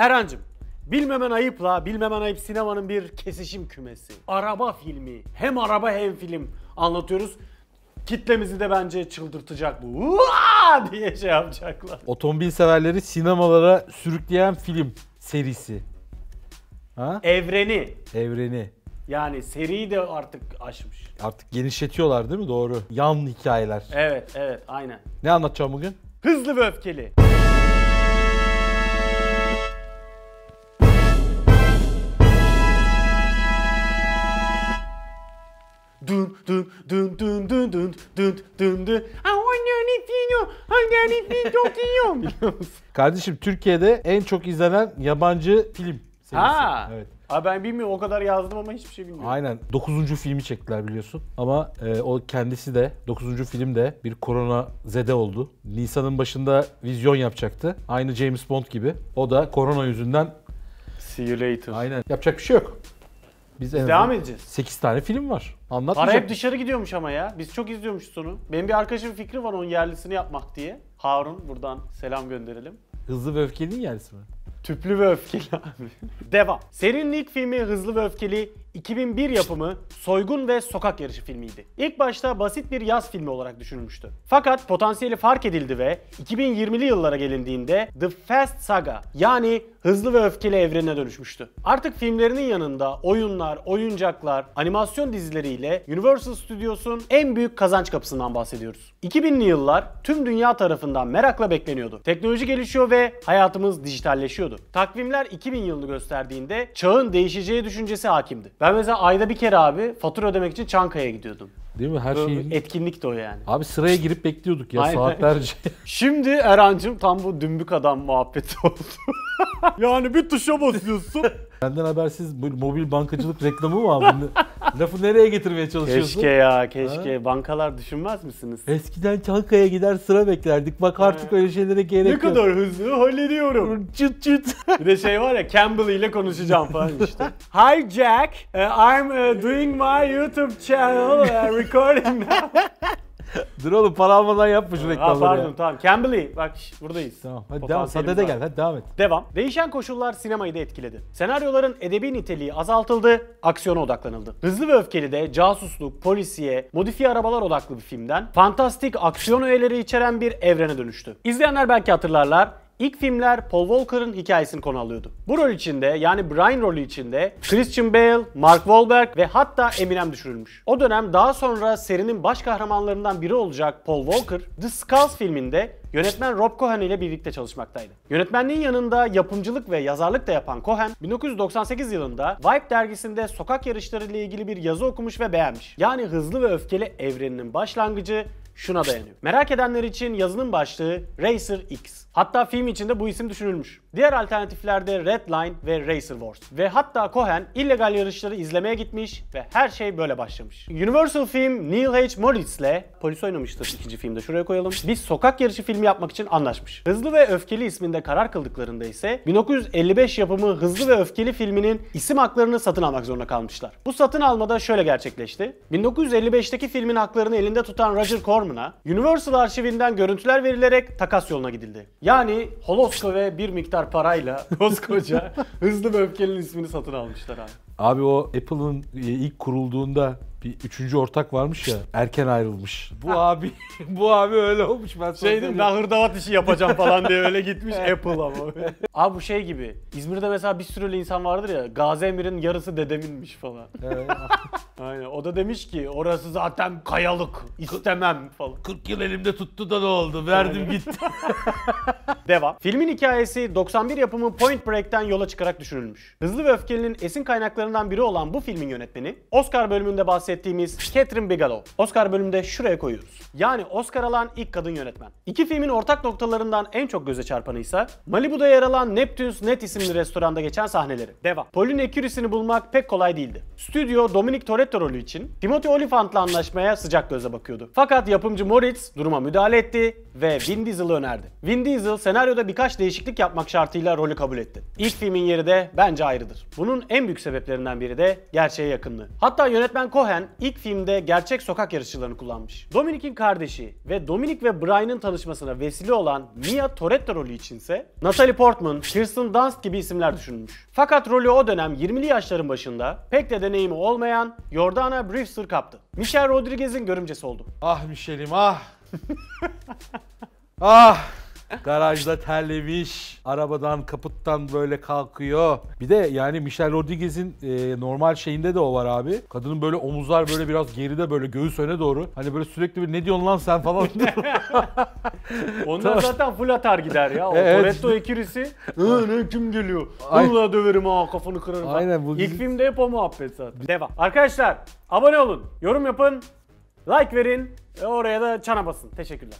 Erancım, Bilmemen ayıp la, Bilmemen Ayıp sinemanın bir kesişim kümesi. Araba filmi. Hem araba hem film anlatıyoruz. Kitlemizi de bence çıldırtacak bu. Uaa diye şey yapacaklar. Otomobil severleri sinemalara sürükleyen film serisi. Ha? Evreni. Evreni. Yani seriyi de artık aşmış. Artık genişletiyorlar değil mi? Doğru. Yan hikayeler. Evet, evet, aynen. Ne anlatacağım bugün? Hızlı ve öfkeli. Dün dün dün dün dün dün dün dün dün. çok iyi Biliyor musun? Kardeşim Türkiye'de en çok izlenen yabancı film serisi. Ha. Evet. Abi ben bilmiyorum o kadar yazdım ama hiçbir şey bilmiyorum. Aynen. 9. filmi çektiler biliyorsun. Ama e, o kendisi de 9. film de bir korona zede oldu. Nisan'ın başında vizyon yapacaktı. Aynı James Bond gibi. O da korona yüzünden See you later. aynen yapacak bir şey yok. Biz en devam edeceğiz. 8 tane film var. Para hep dışarı gidiyormuş ama ya. Biz çok izliyormuşuz onu. Benim bir arkadaşım fikri var onun yerlisini yapmak diye. Harun buradan selam gönderelim. Hızlı ve öfkeli yerlisi mi? Tüplü ve öfkeli abi. Devam. Serinin ilk filmi Hızlı ve Öfkeli 2001 yapımı Soygun ve Sokak Yarışı filmiydi. İlk başta basit bir yaz filmi olarak düşünülmüştü. Fakat potansiyeli fark edildi ve 2020'li yıllara gelindiğinde The Fast Saga yani Hızlı ve Öfkeli evrene dönüşmüştü. Artık filmlerinin yanında oyunlar, oyuncaklar, animasyon dizileriyle Universal Studios'un en büyük kazanç kapısından bahsediyoruz. 2000'li yıllar tüm dünya tarafından merakla bekleniyordu. Teknoloji gelişiyor ve hayatımız dijitalleşiyordu. Takvimler 2000 yılını gösterdiğinde çağın değişeceği düşüncesi hakimdi. Ben mesela ayda bir kere abi fatura ödemek için Çankaya'ya gidiyordum. Değil mi? Her şey etkinlik de o yani. Abi sıraya girip bekliyorduk ya Aynen. saatlerce. Şimdi Erancım tam bu dümbük adam muhabbeti oldu. yani bir tuşa basıyorsun. Benden habersiz bu mobil bankacılık reklamı mı abi? Lafı nereye getirmeye çalışıyorsun? Keşke ya keşke. Ha? Bankalar düşünmez misiniz? Eskiden Çankaya gider sıra beklerdik. Bak artık ha. öyle şeylere gerek yok. Ne kadar hızlı hallediyorum. çıt çıt. Bir de şey var ya Campbell ile konuşacağım falan işte. Hi Jack, uh, I'm uh, doing my YouTube channel recording now. Dur oğlum para almadan yapma şu reklamları pardon ya. tamam. Cambly bak şş, buradayız. Tamam hadi devam. Sadede var. gel hadi devam et. Devam. Değişen koşullar sinemayı da etkiledi. Senaryoların edebi niteliği azaltıldı, aksiyona odaklanıldı. Hızlı ve öfkeli de casusluk, polisiye, modifiye arabalar odaklı bir filmden fantastik aksiyon öğeleri içeren bir evrene dönüştü. İzleyenler belki hatırlarlar. İlk filmler Paul Walker'ın hikayesini konu alıyordu. Bu rol içinde yani Brian rolü içinde Christian Bale, Mark Wahlberg ve hatta Eminem düşürülmüş. O dönem daha sonra serinin baş kahramanlarından biri olacak Paul Walker, The Skulls filminde Yönetmen Rob Cohen ile birlikte çalışmaktaydı. Yönetmenliğin yanında yapımcılık ve yazarlık da yapan Cohen, 1998 yılında Vibe dergisinde sokak yarışları ile ilgili bir yazı okumuş ve beğenmiş. Yani Hızlı ve Öfkeli evreninin başlangıcı şuna dayanıyor. Merak edenler için yazının başlığı Racer X. Hatta film içinde bu isim düşünülmüş. Diğer alternatiflerde Redline ve Racer Wars. Ve hatta Cohen illegal yarışları izlemeye gitmiş ve her şey böyle başlamış. Universal film Neil H. Moritz'le polis oynamıştır ikinci filmde şuraya koyalım. Bir sokak yarışı filmi yapmak için anlaşmış. Hızlı ve Öfkeli isminde karar kıldıklarında ise 1955 yapımı Hızlı ve Öfkeli filminin isim haklarını satın almak zorunda kalmışlar. Bu satın almada şöyle gerçekleşti. 1955'teki filmin haklarını elinde tutan Roger Corman kullanımına Universal arşivinden görüntüler verilerek takas yoluna gidildi. Yani Holofsa ve bir miktar parayla koskoca Hızlı ve Öfkeli'nin ismini satın almışlar abi. Abi o Apple'ın e, ilk kurulduğunda bir üçüncü ortak varmış ya erken ayrılmış. Bu abi bu abi öyle olmuş ben sana Şey değil, söyleyeyim. işi yapacağım falan diye öyle gitmiş Apple ama. Abi bu şey gibi. İzmir'de mesela bir sürü insan vardır ya. Gazi Emir'in yarısı dedeminmiş falan. Evet. Aynen. O da demiş ki orası zaten kayalık. istemem falan. 40 yıl elimde tuttu da ne oldu? Verdim gitti devam. Filmin hikayesi 91 yapımı Point Break'ten yola çıkarak düşünülmüş. Hızlı ve Öfkeli'nin esin kaynaklarından biri olan bu filmin yönetmeni Oscar bölümünde bahsettiğimiz Catherine Bigelow. Oscar bölümünde şuraya koyuyoruz. Yani Oscar alan ilk kadın yönetmen. İki filmin ortak noktalarından en çok göze çarpanıysa Malibu'da yer alan Neptune's Net isimli restoranda geçen sahneleri. Devam. Pauline Curie'sini bulmak pek kolay değildi. Stüdyo Dominic Toretto rolü için Timothy Olyphant'la anlaşmaya sıcak gözle bakıyordu. Fakat yapımcı Moritz duruma müdahale etti ve Vin Diesel'ı önerdi. Vin Diesel senaryo senaryoda birkaç değişiklik yapmak şartıyla rolü kabul etti. İlk filmin yeri de bence ayrıdır. Bunun en büyük sebeplerinden biri de gerçeğe yakınlığı. Hatta yönetmen Cohen ilk filmde gerçek sokak yarışçılarını kullanmış. Dominic'in kardeşi ve Dominic ve Brian'ın tanışmasına vesile olan Mia Toretta rolü içinse Natalie Portman, Kirsten Dunst gibi isimler düşünülmüş. Fakat rolü o dönem 20'li yaşların başında pek de deneyimi olmayan Jordana Brewster kaptı. Michelle Rodriguez'in görümcesi oldu. Ah Michelle'im ah! ah! Garajda terlemiş. Arabadan kaputtan böyle kalkıyor. Bir de yani Michelle Rodriguez'in e, normal şeyinde de o var abi. Kadının böyle omuzlar böyle biraz geride böyle göğüs öne doğru. Hani böyle sürekli bir ne diyorsun lan sen falan. Onlar zaten full atar gider ya. O Evet. Toretto ikilisi. ne kim geliyor? Ay. Ulan döverim ha kafanı kırarım. Aynen, bu İlk filmde hep o muhabbet zaten. Devam. Arkadaşlar abone olun, yorum yapın, like verin. e, Oraya da çana basın. Teşekkürler.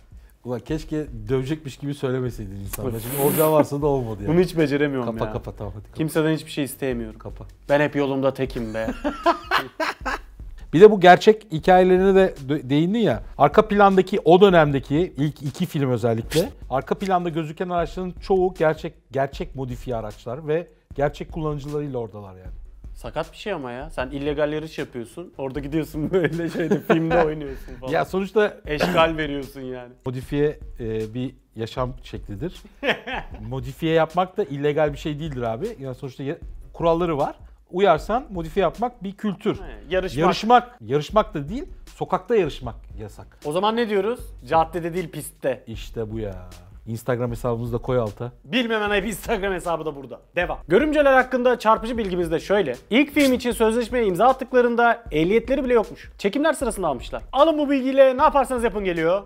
Ulan keşke dövecekmiş gibi söylemeseydin insanlar. Şimdi olacağı varsa da olmadı yani. Bunu hiç beceremiyorum kapa, ya. Kapa kapa tamam hadi kapa. Kimseden hiçbir şey isteyemiyorum. Kapa. Ben hep yolumda tekim be. Bir de bu gerçek hikayelerine de değindin ya. Arka plandaki o dönemdeki ilk iki film özellikle. Arka planda gözüken araçların çoğu gerçek gerçek modifiye araçlar ve gerçek kullanıcılarıyla oradalar yani. Sakat bir şey ama ya. Sen illegal yarış yapıyorsun. Orada gidiyorsun böyle şeyde filmde oynuyorsun falan. Ya sonuçta eşgal veriyorsun yani. Modifiye e, bir yaşam şeklidir. modifiye yapmak da illegal bir şey değildir abi. Yani sonuçta ya- kuralları var. Uyarsan modifiye yapmak bir kültür. He, yarışmak. Yarışmak yarışmak da değil, sokakta yarışmak yasak. O zaman ne diyoruz? Caddede değil pistte. İşte bu ya. Instagram hesabımızı da koy alta. Bilmemen ayıp Instagram hesabı da burada. Devam. Görümceler hakkında çarpıcı bilgimiz de şöyle. İlk film için sözleşmeye imza attıklarında ehliyetleri bile yokmuş. Çekimler sırasında almışlar. Alın bu bilgiyle ne yaparsanız yapın geliyor.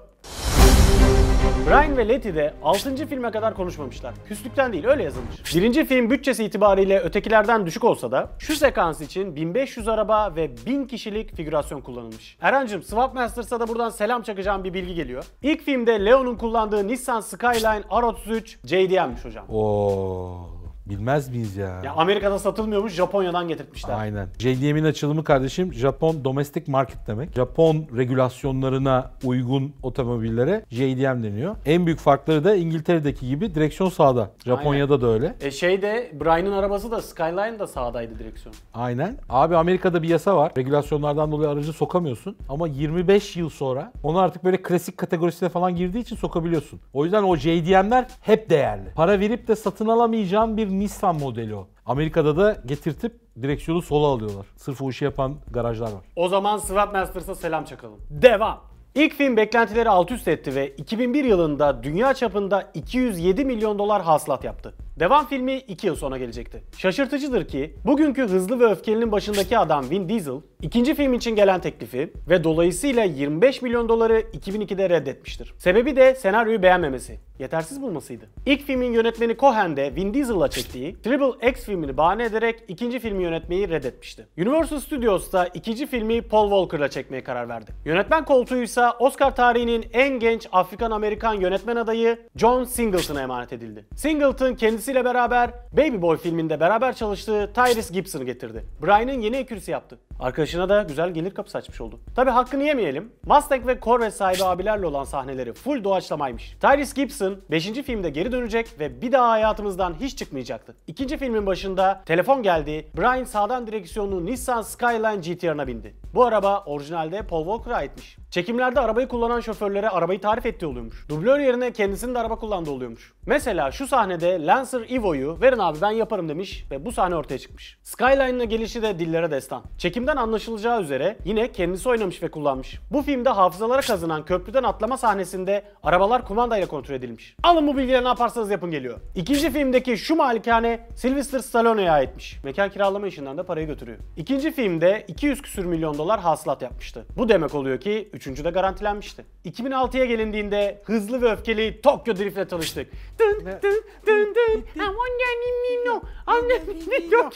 Brian ve Letty de 6. filme kadar konuşmamışlar. Küslükten değil öyle yazılmış. Birinci film bütçesi itibariyle ötekilerden düşük olsa da şu sekans için 1500 araba ve 1000 kişilik figürasyon kullanılmış. Erancım Swap Masters'a da buradan selam çakacağım bir bilgi geliyor. İlk filmde Leon'un kullandığı Nissan Skyline R33 JDM'miş hocam. Oo. Bilmez miyiz ya? Ya Amerika'da satılmıyormuş, Japonya'dan getirtmişler. Aynen. JDM'in açılımı kardeşim Japon domestic market demek. Japon regülasyonlarına uygun otomobillere JDM deniyor. En büyük farkları da İngiltere'deki gibi direksiyon sağda. Japonya'da Aynen. da öyle. E şey de Brian'ın arabası da Skyline da sağdaydı direksiyon. Aynen. Abi Amerika'da bir yasa var. Regülasyonlardan dolayı aracı sokamıyorsun. Ama 25 yıl sonra onu artık böyle klasik kategorisine falan girdiği için sokabiliyorsun. O yüzden o JDM'ler hep değerli. Para verip de satın alamayacağın bir Nissan modeli o. Amerika'da da getirtip direksiyonu sola alıyorlar. Sırf o işi yapan garajlar var. O zaman Swap Masters'a selam çakalım. Devam. İlk film beklentileri alt üst etti ve 2001 yılında dünya çapında 207 milyon dolar haslat yaptı. Devam filmi 2 yıl sonra gelecekti. Şaşırtıcıdır ki bugünkü Hızlı ve Öfkeli'nin başındaki adam Vin Diesel, ikinci film için gelen teklifi ve dolayısıyla 25 milyon doları 2002'de reddetmiştir. Sebebi de senaryoyu beğenmemesi, yetersiz bulmasıydı. İlk filmin yönetmeni Cohen de Vin Diesel'la çektiği Triple X filmini bahane ederek ikinci filmi yönetmeyi reddetmişti. Universal Studios da ikinci filmi Paul Walker'la çekmeye karar verdi. Yönetmen koltuğuysa Oscar tarihinin en genç Afrikan Amerikan yönetmen adayı John Singleton'a emanet edildi. Singleton kendi ekürisiyle beraber Baby Boy filminde beraber çalıştığı Tyrese Gibson'ı getirdi. Brian'ın yeni ekürsü yaptı. Arkadaşına da güzel gelir kapısı açmış oldu. Tabi hakkını yemeyelim. Mustang ve Corvette sahibi abilerle olan sahneleri full doğaçlamaymış. Tyrese Gibson 5. filmde geri dönecek ve bir daha hayatımızdan hiç çıkmayacaktı. İkinci filmin başında telefon geldi. Brian sağdan direksiyonlu Nissan Skyline GTR'ına bindi. Bu araba orijinalde Paul Walker'a aitmiş. Çekimlerde arabayı kullanan şoförlere arabayı tarif ettiği oluyormuş. Dublör yerine kendisinin de araba kullandığı oluyormuş. Mesela şu sahnede Lancer Evo'yu verin abi ben yaparım demiş ve bu sahne ortaya çıkmış. Skyline'ın gelişi de dillere destan. Çekim Filmden anlaşılacağı üzere yine kendisi oynamış ve kullanmış. Bu filmde hafızalara kazınan köprüden atlama sahnesinde arabalar kumandayla kontrol edilmiş. Alın bu bilgileri ne yaparsanız yapın geliyor. İkinci filmdeki şu malikane Sylvester Stallone'ya aitmiş. Mekan kiralama işinden de parayı götürüyor. İkinci filmde 200 küsür milyon dolar hasılat yapmıştı. Bu demek oluyor ki üçüncü de garantilenmişti. 2006'ya gelindiğinde hızlı ve öfkeli Tokyo Drift'le tanıştık. Dın dın dın dın. I want your nino. Anne nino.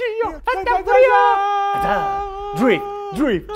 Hatta buraya. Breathe Drip.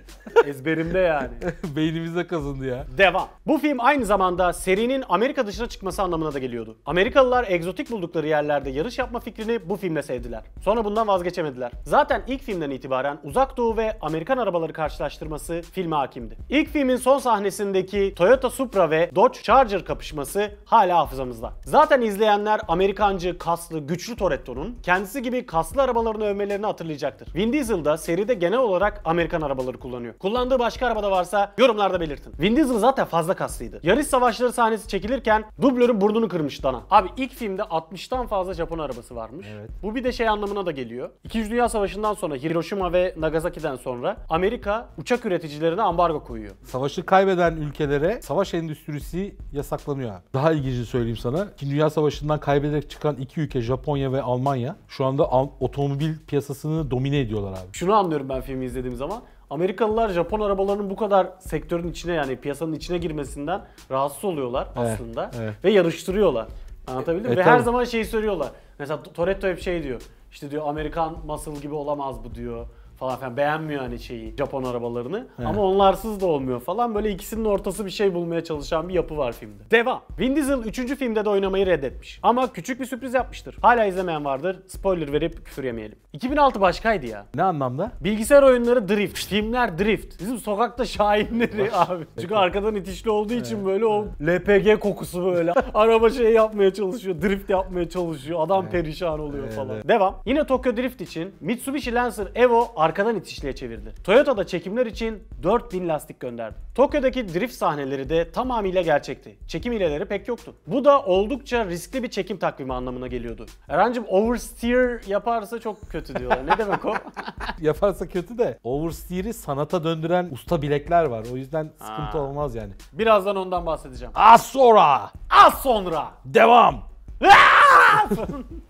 Ezberimde yani. Beynimize kazındı ya. Devam. Bu film aynı zamanda serinin Amerika dışına çıkması anlamına da geliyordu. Amerikalılar egzotik buldukları yerlerde yarış yapma fikrini bu filmle sevdiler. Sonra bundan vazgeçemediler. Zaten ilk filmden itibaren Uzak Doğu ve Amerikan arabaları karşılaştırması filme hakimdi. İlk filmin son sahnesindeki Toyota Supra ve Dodge Charger kapışması hala hafızamızda. Zaten izleyenler Amerikancı, kaslı, güçlü Toretto'nun kendisi gibi kaslı arabalarını övmelerini hatırlayacaktır. Vin Diesel da seride genel olarak Amerikan arabaları kullanıyor. Kullandığı başka araba da varsa yorumlarda belirtin. Vin Diesel zaten fazla kaslıydı. Yarış savaşları sahnesi çekilirken dublörün burnunu kırmış Dana. Abi ilk filmde 60'tan fazla Japon arabası varmış. Evet. Bu bir de şey anlamına da geliyor. İkinci Dünya Savaşı'ndan sonra Hiroşima ve Nagasaki'den sonra Amerika uçak üreticilerine ambargo koyuyor. Savaşı kaybeden ülkelere savaş endüstrisi yasaklanıyor Daha ilginci söyleyeyim sana. İkinci Dünya Savaşı'ndan kaybederek çıkan iki ülke Japonya ve Almanya şu anda otomobil piyasasını domine ediyor gidiyorlar abi. Şunu anlıyorum ben filmi izlediğim zaman. Amerikalılar Japon arabalarının bu kadar sektörün içine yani piyasanın içine girmesinden rahatsız oluyorlar aslında. Evet. Ve yarıştırıyorlar. Anlatabildim e, e, Ve tabii. her zaman şeyi söylüyorlar. Mesela Toretto hep şey diyor. İşte diyor Amerikan muscle gibi olamaz bu diyor falan filan. Beğenmiyor hani şeyi Japon arabalarını. He. Ama onlarsız da olmuyor falan. Böyle ikisinin ortası bir şey bulmaya çalışan bir yapı var filmde. Devam. Vin Diesel 3. filmde de oynamayı reddetmiş. Ama küçük bir sürpriz yapmıştır. Hala izlemeyen vardır. Spoiler verip küfür yemeyelim. 2006 başkaydı ya. Ne anlamda? Bilgisayar oyunları drift. Filmler drift. Bizim sokakta şahinleri abi. Çünkü arkadan itişli olduğu için böyle o LPG kokusu böyle. Araba şey yapmaya çalışıyor. Drift yapmaya çalışıyor. Adam perişan oluyor falan. Devam. Yine Tokyo Drift için Mitsubishi Lancer Evo arkadan itişliğe çevirdi. Toyota da çekimler için 4000 lastik gönderdi. Tokyo'daki drift sahneleri de tamamıyla gerçekti. Çekim hileleri pek yoktu. Bu da oldukça riskli bir çekim takvimi anlamına geliyordu. Erancım oversteer yaparsa çok kötü diyorlar. Ne demek o? yaparsa kötü de oversteer'i sanata döndüren usta bilekler var. O yüzden sıkıntı Aa. olmaz yani. Birazdan ondan bahsedeceğim. Az sonra! Az sonra! Devam!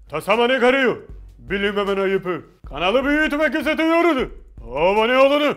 Tasama ne karıyor? Bilinmemen ayıpı. Kanalı büyütmek Ama ne olunu.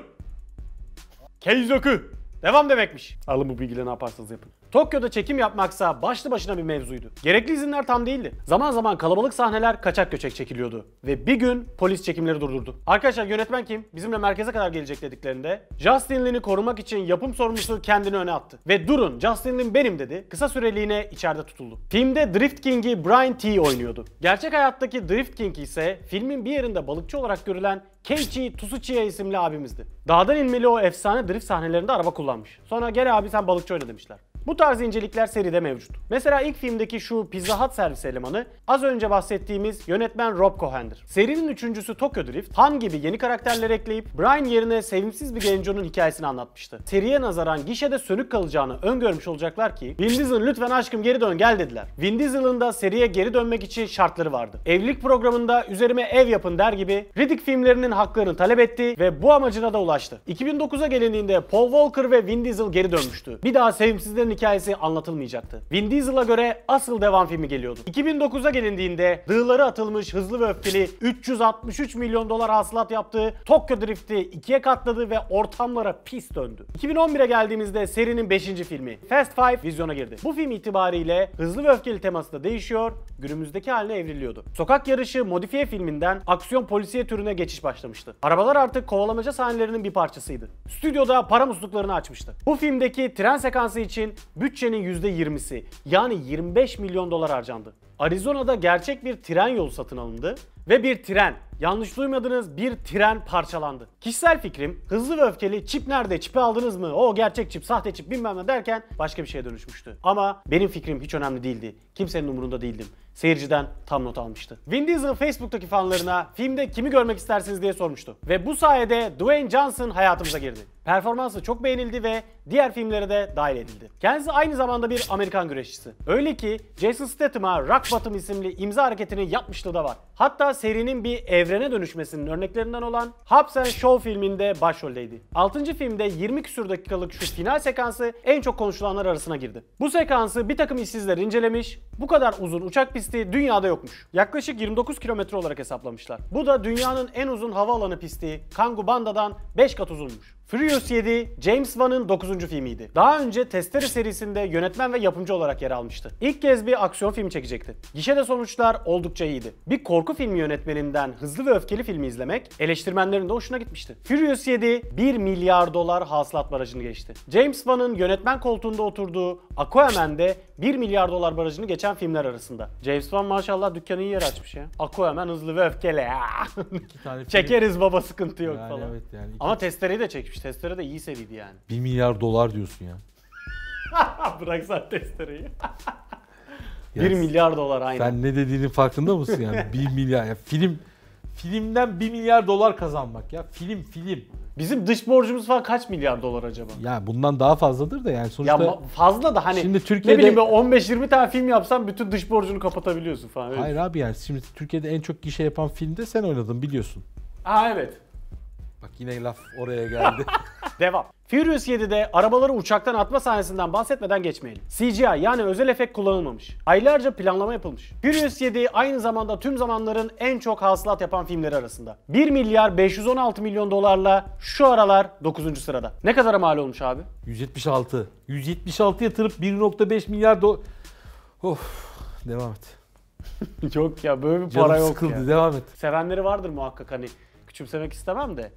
Keizoku. Devam demekmiş. Alın bu bilgileri ne yaparsanız yapın. Tokyo'da çekim yapmaksa başlı başına bir mevzuydu. Gerekli izinler tam değildi. Zaman zaman kalabalık sahneler kaçak göçek çekiliyordu. Ve bir gün polis çekimleri durdurdu. Arkadaşlar yönetmen kim? Bizimle merkeze kadar gelecek dediklerinde Justin Lin'i korumak için yapım sorumlusu kendini öne attı. Ve durun Justin Lin benim dedi. Kısa süreliğine içeride tutuldu. Filmde Drift King'i Brian T oynuyordu. Gerçek hayattaki Drift King ise filmin bir yerinde balıkçı olarak görülen Keiichi Tusuchiya isimli abimizdi. Dağdan inmeli o efsane drift sahnelerinde araba kullanmış. Sonra gel abi sen balıkçı oyna demişler. Bu tarz incelikler seride mevcut. Mesela ilk filmdeki şu Pizza Hut servis elemanı az önce bahsettiğimiz yönetmen Rob Cohen'dir. Serinin üçüncüsü Tokyo Drift, Han gibi yeni karakterler ekleyip Brian yerine sevimsiz bir genconun hikayesini anlatmıştı. Seriye nazaran gişede sönük kalacağını öngörmüş olacaklar ki Vin Diesel lütfen aşkım geri dön gel dediler. Vin Diesel'ın da seriye geri dönmek için şartları vardı. Evlilik programında üzerime ev yapın der gibi Riddick filmlerinin haklarını talep etti ve bu amacına da ulaştı. 2009'a gelindiğinde Paul Walker ve Vin Diesel geri dönmüştü. Bir daha sevimsizlerin hikayesi anlatılmayacaktı. Vin Diesel'a göre asıl devam filmi geliyordu. 2009'a gelindiğinde dığları atılmış hızlı ve öfkeli 363 milyon dolar hasılat yaptığı Tokyo Drift'i ikiye katladı ve ortamlara pis döndü. 2011'e geldiğimizde serinin 5. filmi Fast Five vizyona girdi. Bu film itibariyle hızlı ve öfkeli teması da değişiyor, günümüzdeki haline evriliyordu. Sokak yarışı modifiye filminden aksiyon polisiye türüne geçiş başlamıştı. Arabalar artık kovalamaca sahnelerinin bir parçasıydı. Stüdyoda para musluklarını açmıştı. Bu filmdeki tren sekansı için bütçenin %20'si yani 25 milyon dolar harcandı. Arizona'da gerçek bir tren yolu satın alındı ve bir tren, yanlış duymadınız bir tren parçalandı. Kişisel fikrim hızlı ve öfkeli çip nerede çipi aldınız mı o gerçek çip sahte çip bilmem ne derken başka bir şeye dönüşmüştü. Ama benim fikrim hiç önemli değildi. Kimsenin umurunda değildim. Seyirciden tam not almıştı. Vin Diesel Facebook'taki fanlarına filmde kimi görmek istersiniz diye sormuştu. Ve bu sayede Dwayne Johnson hayatımıza girdi. Performansı çok beğenildi ve diğer filmlere de dahil edildi. Kendisi aynı zamanda bir Amerikan güreşçisi. Öyle ki Jason Statham'a Rock Bottom isimli imza hareketini yapmışlığı da var. Hatta serinin bir evrene dönüşmesinin örneklerinden olan Hobbs Show filminde başroldeydi. 6. filmde 20 küsur dakikalık şu final sekansı en çok konuşulanlar arasına girdi. Bu sekansı bir takım işsizler incelemiş, bu kadar uzun uçak pisti dünyada yokmuş. Yaklaşık 29 kilometre olarak hesaplamışlar. Bu da dünyanın en uzun havaalanı pisti Kangu Bandadan 5 kat uzunmuş. Furious 7, James Wan'ın 9. filmiydi. Daha önce Testeri serisinde yönetmen ve yapımcı olarak yer almıştı. İlk kez bir aksiyon filmi çekecekti. Gişede sonuçlar oldukça iyiydi. Bir korku korku filmi yönetmeninden hızlı ve öfkeli filmi izlemek eleştirmenlerin de hoşuna gitmişti. Furious 7 1 milyar dolar hasılat barajını geçti. James Wan'ın yönetmen koltuğunda oturduğu Aquaman de 1 milyar dolar barajını geçen filmler arasında. James Wan maşallah dükkanı iyi yer açmış ya. Aquaman hızlı ve öfkeli ya. Çekeriz baba sıkıntı yok yani falan. Evet yani iki... Ama testereyi de çekmiş. Testere de iyi seriydi yani. 1 milyar dolar diyorsun ya. Bırak testereyi. Ya 1 milyar dolar aynı. Sen ne dediğinin farkında mısın yani? 1 milyar ya film filmden 1 milyar dolar kazanmak ya. Film film. Bizim dış borcumuz falan kaç milyar dolar acaba? Ya bundan daha fazladır da yani sonuçta. Ya fazla da hani şimdi Türkiye'de... ne bileyim 15-20 tane film yapsan bütün dış borcunu kapatabiliyorsun falan. Öyle Hayır abi yani şimdi Türkiye'de en çok gişe yapan filmde sen oynadın biliyorsun. Aa evet. Bak yine laf oraya geldi. Devam. Furious 7'de arabaları uçaktan atma sahnesinden bahsetmeden geçmeyelim. CGI yani özel efekt kullanılmamış. Aylarca planlama yapılmış. Furious 7 aynı zamanda tüm zamanların en çok hasılat yapan filmleri arasında. 1 milyar 516 milyon dolarla şu aralar 9. sırada. Ne kadar mal olmuş abi? 176. 176 yatırıp 1.5 milyar do... Of devam et. yok ya böyle bir Canım para yok sıkıldı ya. devam et. Sevenleri vardır muhakkak hani küçümsemek istemem de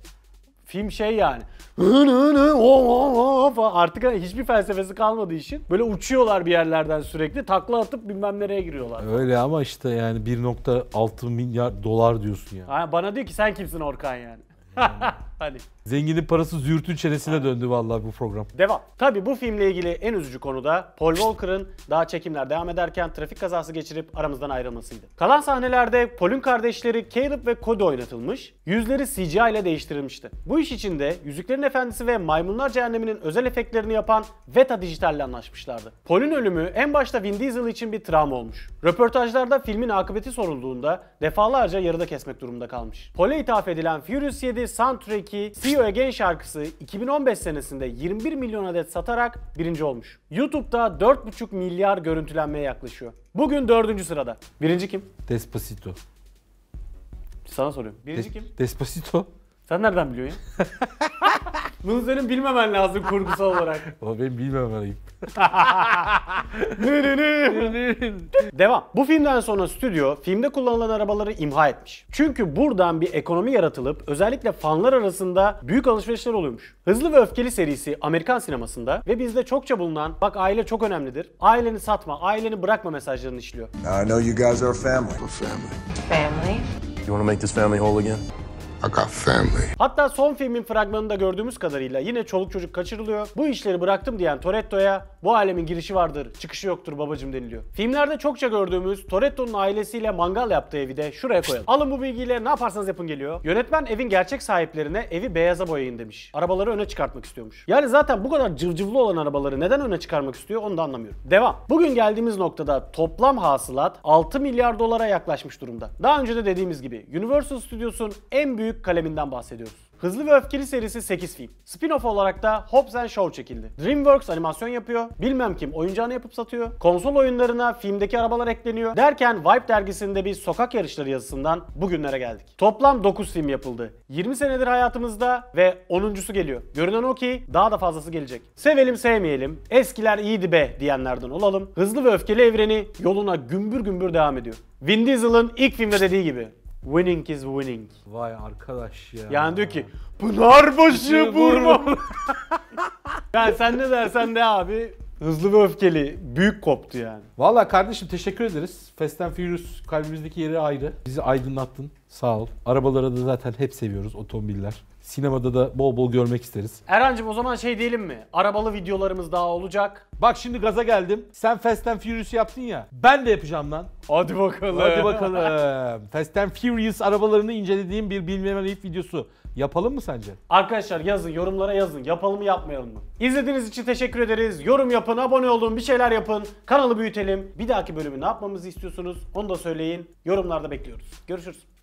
Film şey yani. Artık hiçbir felsefesi kalmadığı işin. Böyle uçuyorlar bir yerlerden sürekli. Takla atıp bilmem nereye giriyorlar. Öyle ama işte yani 1.6 milyar dolar diyorsun ya. Yani. Yani bana diyor ki sen kimsin Orkan yani. yani. Hani. Zenginin parası zürtün çenesine döndü vallahi bu program. Devam. Tabi bu filmle ilgili en üzücü konu da Paul Walker'ın daha çekimler devam ederken trafik kazası geçirip aramızdan ayrılmasıydı. Kalan sahnelerde Paul'un kardeşleri Caleb ve Cody oynatılmış, yüzleri CGI ile değiştirilmişti. Bu iş için de Yüzüklerin Efendisi ve Maymunlar Cehennemi'nin özel efektlerini yapan Veta Dijital ile anlaşmışlardı. Paul'un ölümü en başta Vin Diesel için bir travma olmuş. Röportajlarda filmin akıbeti sorulduğunda defalarca yarıda kesmek durumunda kalmış. Paul'e ithaf edilen Furious 7 soundtrack albümündeki See You Again şarkısı 2015 senesinde 21 milyon adet satarak birinci olmuş. YouTube'da 4,5 milyar görüntülenmeye yaklaşıyor. Bugün dördüncü sırada. Birinci kim? Despacito. Sana soruyorum. Birinci De- kim? Despacito. Sen nereden biliyorsun ya? Bunu senin bilmemen lazım kurgusal olarak. Ama benim bilmemem ayıp. Devam. Bu filmden sonra stüdyo filmde kullanılan arabaları imha etmiş. Çünkü buradan bir ekonomi yaratılıp özellikle fanlar arasında büyük alışverişler oluyormuş. Hızlı ve Öfkeli serisi Amerikan sinemasında ve bizde çokça bulunan bak aile çok önemlidir. Aileni satma, aileni bırakma mesajlarını işliyor. I know you guys are family. A family. Family. You want to make this family whole again? I got family. Hatta son filmin fragmanında gördüğümüz kadarıyla yine çoluk çocuk kaçırılıyor. Bu işleri bıraktım diyen Toretto'ya bu alemin girişi vardır, çıkışı yoktur babacım deniliyor. Filmlerde çokça gördüğümüz Toretto'nun ailesiyle mangal yaptığı evi de şuraya koyalım. Alın bu bilgiyle ne yaparsanız yapın geliyor. Yönetmen evin gerçek sahiplerine evi beyaza boyayın demiş. Arabaları öne çıkartmak istiyormuş. Yani zaten bu kadar cıvcıvlı olan arabaları neden öne çıkarmak istiyor onu da anlamıyorum. Devam. Bugün geldiğimiz noktada toplam hasılat 6 milyar dolara yaklaşmış durumda. Daha önce de dediğimiz gibi Universal Studios'un en büyük kaleminden bahsediyoruz. Hızlı ve Öfkeli serisi 8 film. Spin-off olarak da Hobbs Show çekildi. DreamWorks animasyon yapıyor, bilmem kim oyuncağını yapıp satıyor, konsol oyunlarına filmdeki arabalar ekleniyor derken Vibe dergisinde bir sokak yarışları yazısından bugünlere geldik. Toplam 9 film yapıldı. 20 senedir hayatımızda ve 10.sü geliyor. Görünen o ki daha da fazlası gelecek. Sevelim sevmeyelim, eskiler iyiydi be diyenlerden olalım. Hızlı ve Öfkeli evreni yoluna gümbür gümbür devam ediyor. Vin Diesel'ın ilk filmde dediği gibi Winning is winning. Vay arkadaş ya. Yani diyor ki Pınarbaşı burma. yani sen ne dersen de abi Hızlı ve öfkeli. Büyük koptu yani. Valla kardeşim teşekkür ederiz. Fast and Furious kalbimizdeki yeri ayrı. Bizi aydınlattın. Sağ ol. Arabaları da zaten hep seviyoruz. Otomobiller sinemada da bol bol görmek isteriz. Erhan'cığım o zaman şey diyelim mi? Arabalı videolarımız daha olacak. Bak şimdi gaza geldim. Sen Fast and Furious yaptın ya. Ben de yapacağım lan. Hadi bakalım. Hadi bakalım. Fast and Furious arabalarını incelediğim bir bilmem ne videosu. Yapalım mı sence? Arkadaşlar yazın, yorumlara yazın. Yapalım mı yapmayalım mı? İzlediğiniz için teşekkür ederiz. Yorum yapın, abone olun, bir şeyler yapın. Kanalı büyütelim. Bir dahaki bölümü ne yapmamızı istiyorsunuz? Onu da söyleyin. Yorumlarda bekliyoruz. Görüşürüz.